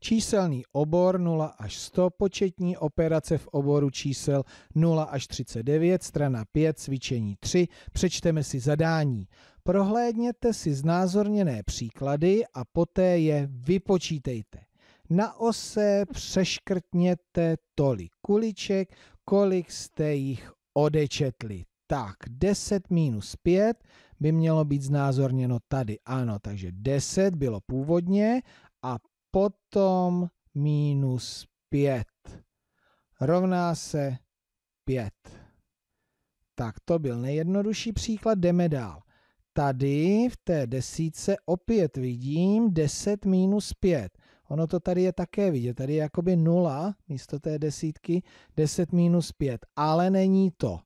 Číselný obor 0 až 100, početní operace v oboru čísel 0 až 39, strana 5, cvičení 3, přečteme si zadání. Prohlédněte si znázorněné příklady a poté je vypočítejte. Na ose přeškrtněte tolik kuliček, kolik jste jich odečetli. Tak, 10 minus 5 by mělo být znázorněno tady. Ano, takže 10 bylo původně a potom minus 5 rovná se 5. Tak to byl nejjednodušší příklad, jdeme dál. Tady v té desíce opět vidím 10 minus 5. Ono to tady je také vidět, tady je jakoby 0 místo té desítky, 10 minus 5, ale není to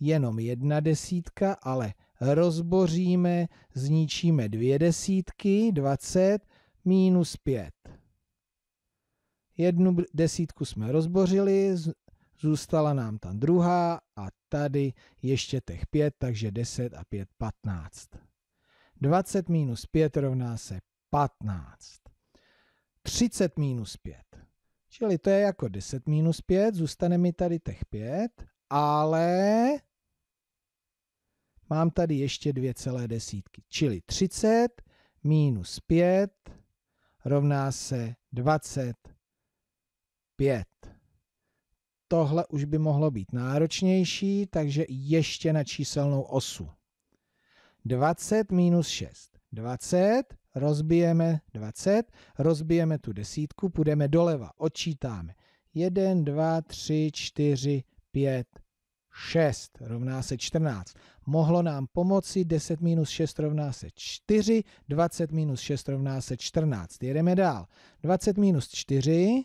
jenom jedna desítka, ale rozboříme, zničíme dvě desítky, 20 minus 5. Jednu desítku jsme rozbořili, zůstala nám tam druhá a tady ještě těch pět, takže 10 a 5, 15. 20 minus 5 rovná se 15. 30 minus 5. Čili to je jako 10 minus 5, zůstane mi tady těch 5, ale mám tady ještě dvě celé desítky. Čili 30 minus 5 rovná se 25. 5. Tohle už by mohlo být náročnější, takže ještě na číselnou osu. 20 minus 6. 20, rozbijeme 20, rozbijeme tu desítku, půjdeme doleva, odčítáme. 1, 2, 3, 4, 5, 6 rovná se 14. Mohlo nám pomoci 10 minus 6 rovná se 4, 20 minus 6 rovná se 14. Jedeme dál. 20 minus 4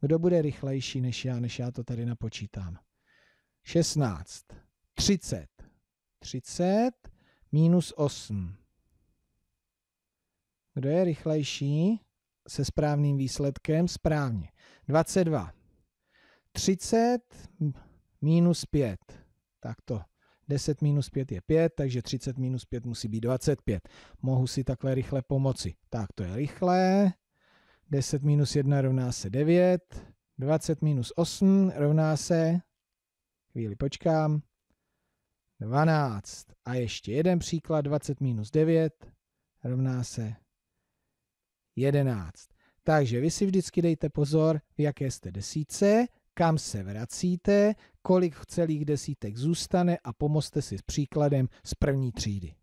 kdo bude rychlejší než já, než já to tady napočítám? 16, 30, 30 minus 8. Kdo je rychlejší se správným výsledkem? Správně. 22. 30 minus 5. Tak to. 10 minus 5 je 5, takže 30 minus 5 musí být 25. Mohu si takhle rychle pomoci. Tak to je rychlé. 10 minus 1 rovná se 9, 20 minus 8 rovná se, chvíli počkám, 12. A ještě jeden příklad, 20 minus 9 rovná se 11. Takže vy si vždycky dejte pozor, v jaké jste desíce, kam se vracíte, kolik celých desítek zůstane a pomozte si s příkladem z první třídy.